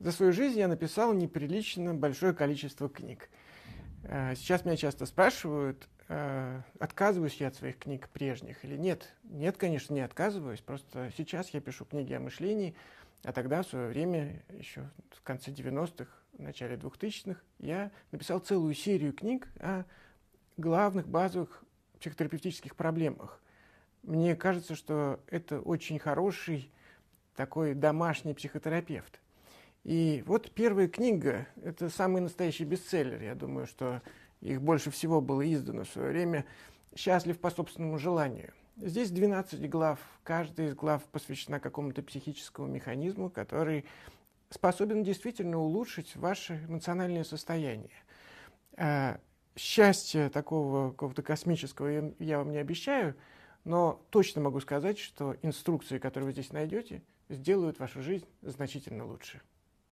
За свою жизнь я написал неприлично большое количество книг. Э, сейчас меня часто спрашивают, э, отказываюсь я от своих книг прежних или нет. Нет, конечно, не отказываюсь. Просто сейчас я пишу книги о мышлении, а тогда в свое время, еще в конце 90-х, в начале 2000-х, я написал целую серию книг о главных базовых психотерапевтических проблемах. Мне кажется, что это очень хороший такой домашний психотерапевт. И вот первая книга – это самый настоящий бестселлер. Я думаю, что их больше всего было издано в свое время. «Счастлив по собственному желанию». Здесь 12 глав. Каждая из глав посвящена какому-то психическому механизму, который способен действительно улучшить ваше эмоциональное состояние. А, счастье такого какого-то космического я вам не обещаю, но точно могу сказать, что инструкции, которые вы здесь найдете, сделают вашу жизнь значительно лучше.